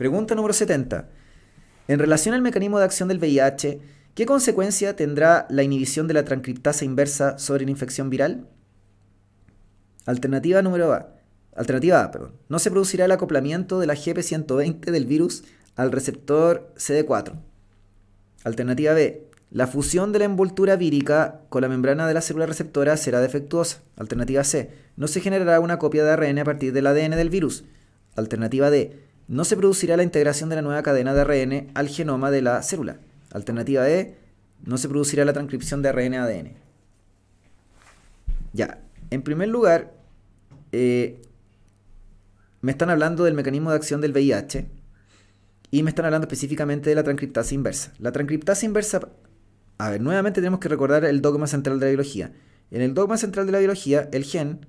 Pregunta número 70. En relación al mecanismo de acción del VIH, ¿qué consecuencia tendrá la inhibición de la transcriptasa inversa sobre la infección viral? Alternativa número A. Alternativa A, perdón. No se producirá el acoplamiento de la GP120 del virus al receptor CD4. Alternativa B. La fusión de la envoltura vírica con la membrana de la célula receptora será defectuosa. Alternativa C. No se generará una copia de ARN a partir del ADN del virus. Alternativa D no se producirá la integración de la nueva cadena de ARN al genoma de la célula. Alternativa E, no se producirá la transcripción de ARN a ADN. Ya, en primer lugar, eh, me están hablando del mecanismo de acción del VIH y me están hablando específicamente de la transcriptasa inversa. La transcriptasa inversa, a ver, nuevamente tenemos que recordar el dogma central de la biología. En el dogma central de la biología, el gen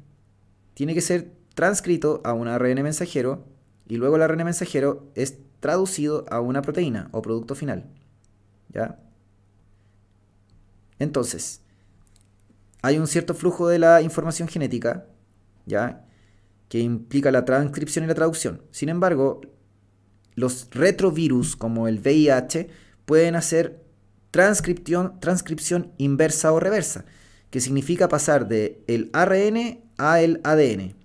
tiene que ser transcrito a un ARN mensajero y luego el ARN mensajero es traducido a una proteína o producto final. ¿Ya? Entonces, hay un cierto flujo de la información genética, ¿ya? que implica la transcripción y la traducción. Sin embargo, los retrovirus como el VIH pueden hacer transcripción, transcripción inversa o reversa, que significa pasar de el ARN a el ADN.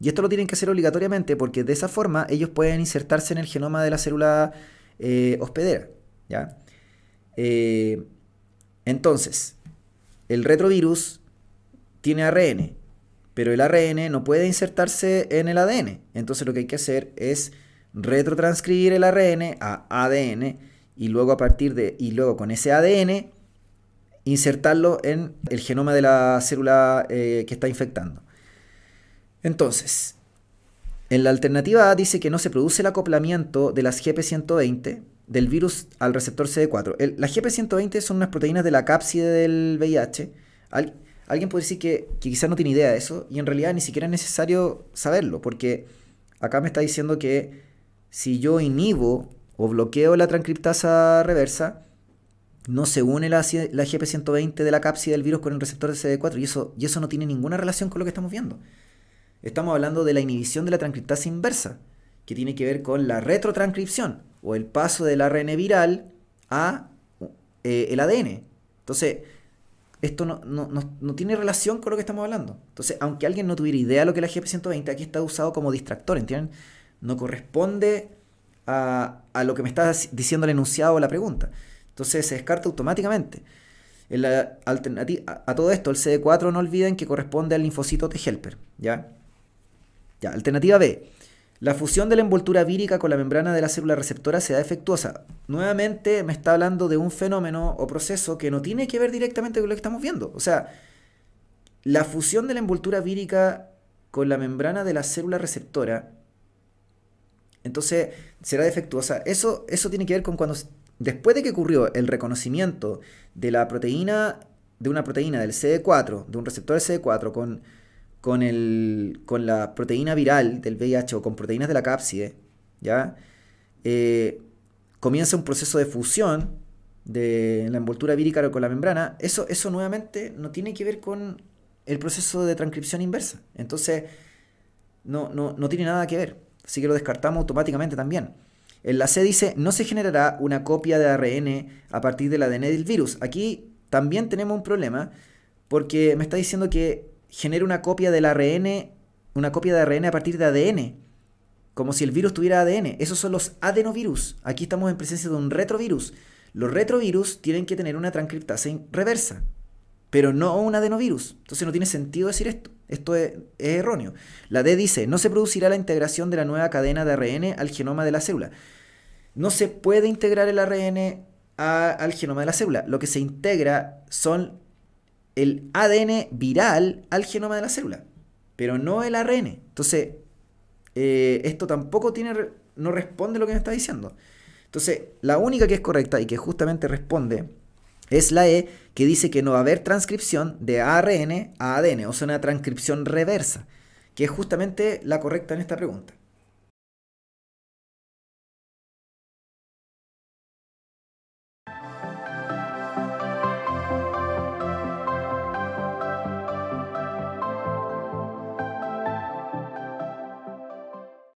Y esto lo tienen que hacer obligatoriamente porque de esa forma ellos pueden insertarse en el genoma de la célula eh, hospedera. ¿ya? Eh, entonces, el retrovirus tiene ARN, pero el ARN no puede insertarse en el ADN. Entonces lo que hay que hacer es retrotranscribir el ARN a ADN y luego a partir de y luego con ese ADN insertarlo en el genoma de la célula eh, que está infectando. Entonces, en la alternativa A dice que no se produce el acoplamiento de las GP120 del virus al receptor CD4. las GP120 son unas proteínas de la cápside del VIH. alguien puede decir que, quizás no tiene idea de eso y en realidad ni siquiera es necesario saberlo porque acá me está diciendo que si yo inhibo o bloqueo la transcriptasa reversa, no se une la, GP120 de la cápside del virus con el receptor de CD4 y eso, y eso no tiene ninguna relación con lo que estamos viendo. Estamos hablando de la inhibición de la transcriptasa inversa, que tiene que ver con la retrotranscripción o el paso del ARN viral a eh, el ADN. Entonces, esto no, tiene relación con lo que estamos hablando. Entonces, aunque alguien no tuviera idea de lo que es la GP120, aquí está usado como distractor, ¿entienden? No corresponde a, lo que me está diciendo el enunciado o la pregunta. Entonces, se descarta automáticamente. En la alternativa, a todo esto, el CD4 no olviden que corresponde al linfocito T-helper, ¿ya? Ya, alternativa B. La fusión de la envoltura vírica con la membrana de la célula receptora será defectuosa. Nuevamente me está hablando de un fenómeno o proceso que no tiene que ver directamente con lo que estamos viendo. O sea, la fusión de la envoltura vírica con la membrana de la célula receptora, entonces será defectuosa. Eso, eso tiene que ver con cuando, después de que ocurrió el reconocimiento de la proteína, de una proteína del CD4, de un receptor del CD4 con con, la proteína viral del VIH o con proteínas de la cápside, ¿ya? Eh, comienza un proceso de fusión de la envoltura vírica con la membrana, eso, eso nuevamente no tiene que ver con el proceso de transcripción inversa. Entonces, no, no, no tiene nada que ver. Así que lo descartamos automáticamente también. En la C dice, no se generará una copia de ARN a partir del ADN del virus. Aquí también tenemos un problema porque me está diciendo que genera una copia del ARN, una copia de ARN a partir de ADN, como si el virus tuviera ADN. Esos son los adenovirus. Aquí estamos en presencia de un retrovirus. Los retrovirus tienen que tener una transcriptase reversa, pero no un adenovirus. Entonces no tiene sentido decir esto. Esto es, erróneo. La D dice, no se producirá la integración de la nueva cadena de ARN al genoma de la célula. No se puede integrar el ARN al genoma de la célula. Lo que se integra son el ADN viral al genoma de la célula, pero no el ARN. Entonces, eh, esto tampoco tiene, no responde lo que me está diciendo. Entonces, la única que es correcta y que justamente responde es la E, que dice que no va a haber transcripción de ARN a ADN, o sea, una transcripción reversa, que es justamente la correcta en esta pregunta.